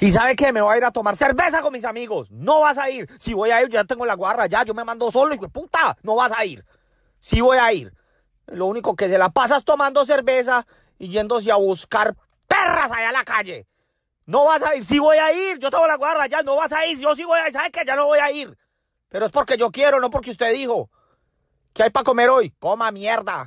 ¿Y sabe que Me voy a ir a tomar cerveza con mis amigos. No vas a ir. Si voy a ir, ya tengo la guarra, ya, yo me mando solo, y puta, no vas a ir. si voy a ir. Lo único que se la pasas tomando cerveza y yéndose a buscar perras allá a la calle. No vas a ir, si voy a ir, yo tengo la guarra, ya no vas a ir, yo sí voy a ir, sabe que Ya no voy a ir. Pero es porque yo quiero, no porque usted dijo. ¿Qué hay para comer hoy? Coma mierda.